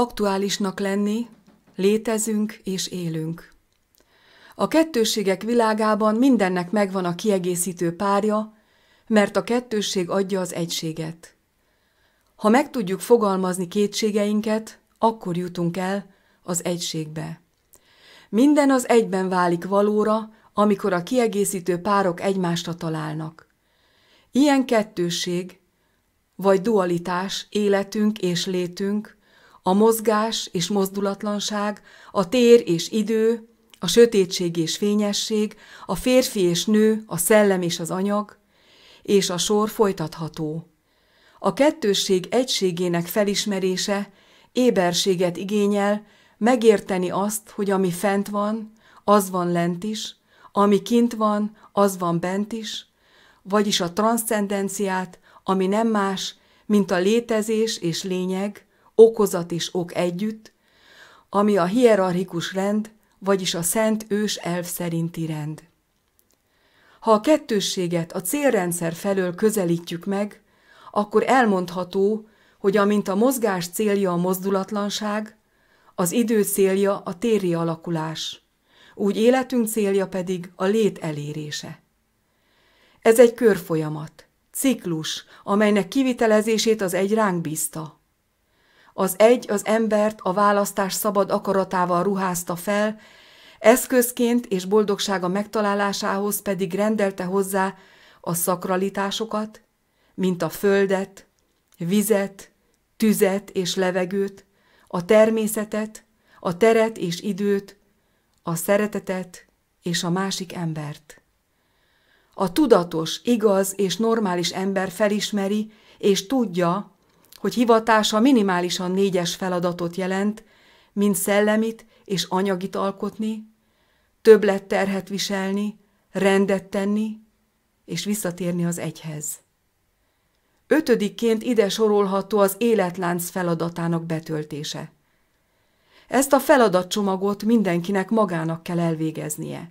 aktuálisnak lenni, létezünk és élünk. A kettőségek világában mindennek megvan a kiegészítő párja, mert a kettőség adja az egységet. Ha meg tudjuk fogalmazni kétségeinket, akkor jutunk el az egységbe. Minden az egyben válik valóra, amikor a kiegészítő párok egymásra találnak. Ilyen kettőség, vagy dualitás életünk és létünk – a mozgás és mozdulatlanság, a tér és idő, a sötétség és fényesség, a férfi és nő, a szellem és az anyag, és a sor folytatható. A kettősség egységének felismerése éberséget igényel, megérteni azt, hogy ami fent van, az van lent is, ami kint van, az van bent is, vagyis a transzcendenciát, ami nem más, mint a létezés és lényeg, okozat és ok együtt, ami a hierarchikus rend, vagyis a szent ős elv szerinti rend. Ha a kettősséget a célrendszer felől közelítjük meg, akkor elmondható, hogy amint a mozgás célja a mozdulatlanság, az idő célja a téri alakulás, úgy életünk célja pedig a lét elérése. Ez egy körfolyamat, ciklus, amelynek kivitelezését az egy ránk bízta. Az egy az embert a választás szabad akaratával ruházta fel, eszközként és boldogsága megtalálásához pedig rendelte hozzá a szakralitásokat, mint a földet, vizet, tüzet és levegőt, a természetet, a teret és időt, a szeretetet és a másik embert. A tudatos, igaz és normális ember felismeri és tudja, hogy hivatása minimálisan négyes feladatot jelent, mint szellemit és anyagit alkotni, többlet terhet viselni, rendet tenni és visszatérni az egyhez. Ötödikként ide sorolható az életlánc feladatának betöltése. Ezt a feladatcsomagot mindenkinek magának kell elvégeznie.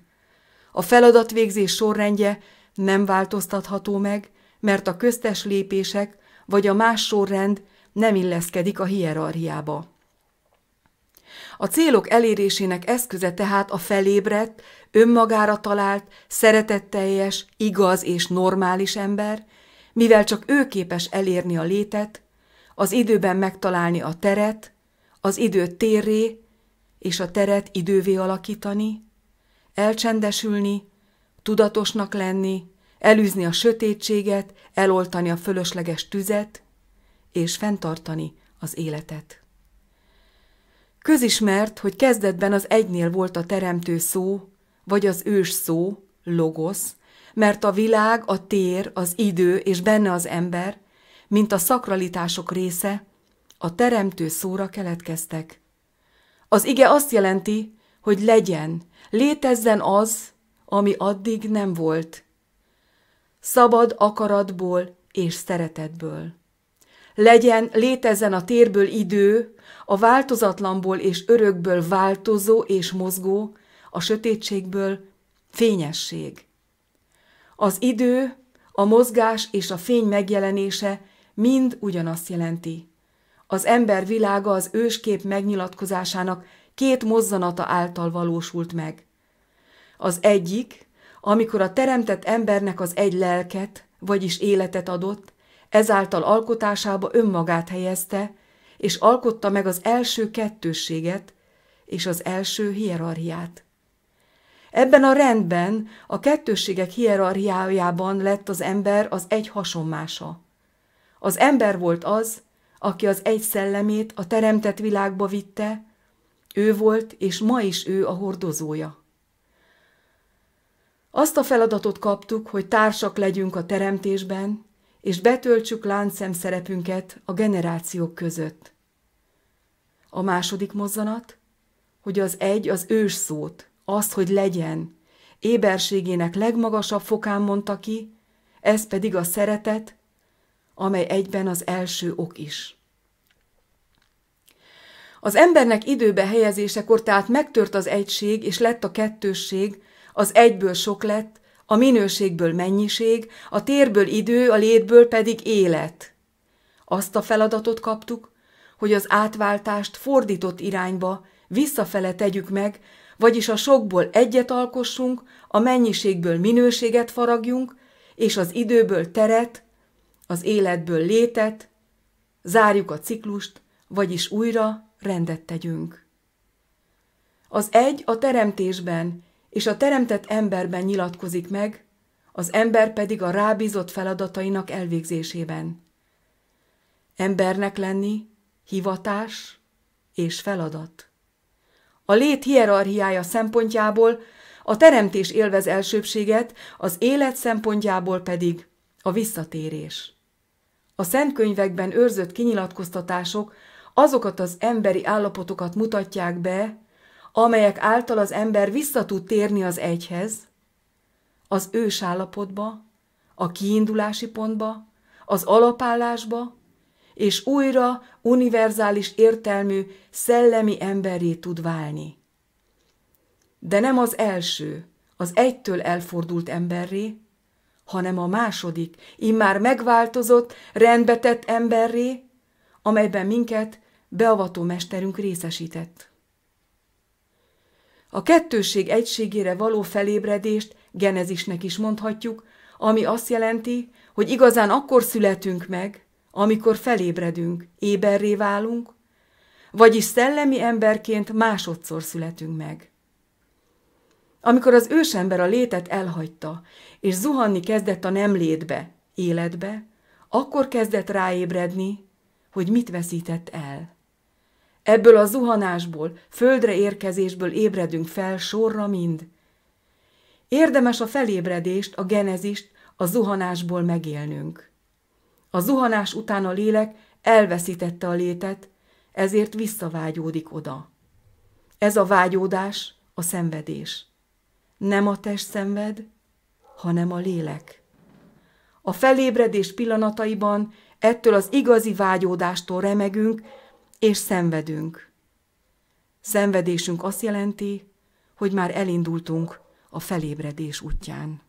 A feladatvégzés sorrendje nem változtatható meg, mert a köztes lépések vagy a más sorrend nem illeszkedik a hierarchiába. A célok elérésének eszköze tehát a felébredt, önmagára talált, szeretetteljes, igaz és normális ember, mivel csak ő képes elérni a létet, az időben megtalálni a teret, az időt térré és a teret idővé alakítani, elcsendesülni, tudatosnak lenni, elűzni a sötétséget, eloltani a fölösleges tüzet, és fenntartani az életet. Közismert, hogy kezdetben az egynél volt a teremtő szó, vagy az ős szó, logosz, mert a világ, a tér, az idő és benne az ember, mint a szakralitások része, a teremtő szóra keletkeztek. Az ige azt jelenti, hogy legyen, létezzen az, ami addig nem volt – szabad akaratból és szeretetből. Legyen, létezzen a térből idő, a változatlanból és örökből változó és mozgó, a sötétségből fényesség. Az idő, a mozgás és a fény megjelenése mind ugyanazt jelenti. Az ember világa az őskép megnyilatkozásának két mozzanata által valósult meg. Az egyik, amikor a teremtett embernek az egy lelket, vagyis életet adott, ezáltal alkotásába önmagát helyezte, és alkotta meg az első kettősséget és az első hierarchiát. Ebben a rendben, a kettősségek hierarchiájában lett az ember az egy hasonmása. Az ember volt az, aki az egy szellemét a teremtett világba vitte, ő volt, és ma is ő a hordozója. Azt a feladatot kaptuk, hogy társak legyünk a teremtésben, és betöltsük láncszem szerepünket a generációk között. A második mozzanat, hogy az egy az ős szót, azt, hogy legyen, éberségének legmagasabb fokán mondta ki, ez pedig a szeretet, amely egyben az első ok is. Az embernek időbe helyezésekor tehát megtört az egység, és lett a kettősség, az egyből sok lett, a minőségből mennyiség, a térből idő, a létből pedig élet. Azt a feladatot kaptuk, hogy az átváltást fordított irányba, visszafele tegyük meg, vagyis a sokból egyet alkossunk, a mennyiségből minőséget faragjunk, és az időből teret, az életből létet, zárjuk a ciklust, vagyis újra rendet tegyünk. Az egy a teremtésben, és a teremtett emberben nyilatkozik meg, az ember pedig a rábízott feladatainak elvégzésében. Embernek lenni, hivatás és feladat. A lét hierarchiája szempontjából a teremtés élvez elsőbséget, az élet szempontjából pedig a visszatérés. A szentkönyvekben őrzött kinyilatkoztatások azokat az emberi állapotokat mutatják be, amelyek által az ember vissza tud térni az egyhez, az ős állapotba, a kiindulási pontba, az alapállásba, és újra univerzális értelmű szellemi emberré tud válni. De nem az első, az egytől elfordult emberré, hanem a második, immár megváltozott, rendbetett emberré, amelyben minket beavató mesterünk részesített. A kettőség egységére való felébredést genezisnek is mondhatjuk, ami azt jelenti, hogy igazán akkor születünk meg, amikor felébredünk, éberré válunk, vagyis szellemi emberként másodszor születünk meg. Amikor az ősember a létet elhagyta, és zuhanni kezdett a nem létbe, életbe, akkor kezdett ráébredni, hogy mit veszített el. Ebből a zuhanásból, földre érkezésből ébredünk fel sorra mind. Érdemes a felébredést, a genezist, a zuhanásból megélnünk. A zuhanás után a lélek elveszítette a létet, ezért visszavágyódik oda. Ez a vágyódás a szenvedés. Nem a test szenved, hanem a lélek. A felébredés pillanataiban ettől az igazi vágyódástól remegünk, és szenvedünk. Szenvedésünk azt jelenti, hogy már elindultunk a felébredés útján.